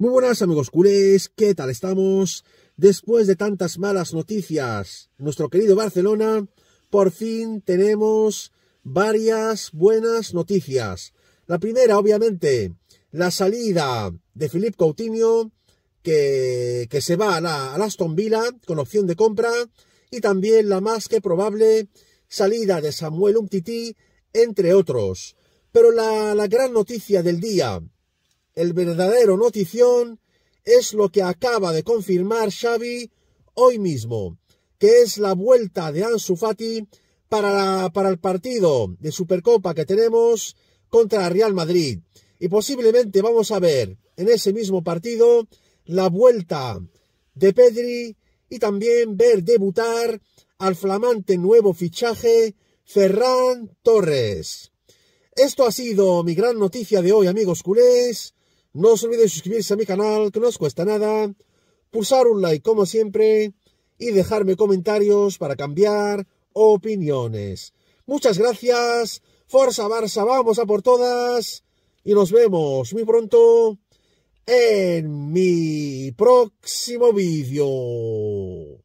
Muy buenas amigos culés, ¿qué tal estamos? Después de tantas malas noticias, nuestro querido Barcelona, por fin tenemos varias buenas noticias. La primera, obviamente, la salida de Philippe Coutinho, que, que se va a la Aston Villa con opción de compra, y también la más que probable salida de Samuel Umtiti, entre otros. Pero la, la gran noticia del día el verdadero notición es lo que acaba de confirmar Xavi hoy mismo, que es la vuelta de Ansu Fati para, para el partido de Supercopa que tenemos contra Real Madrid. Y posiblemente vamos a ver en ese mismo partido la vuelta de Pedri y también ver debutar al flamante nuevo fichaje Ferran Torres. Esto ha sido mi gran noticia de hoy, amigos culés. No se olviden suscribirse a mi canal, que no os cuesta nada, pulsar un like como siempre y dejarme comentarios para cambiar opiniones. Muchas gracias, Forza Barça, vamos a por todas y nos vemos muy pronto en mi próximo vídeo.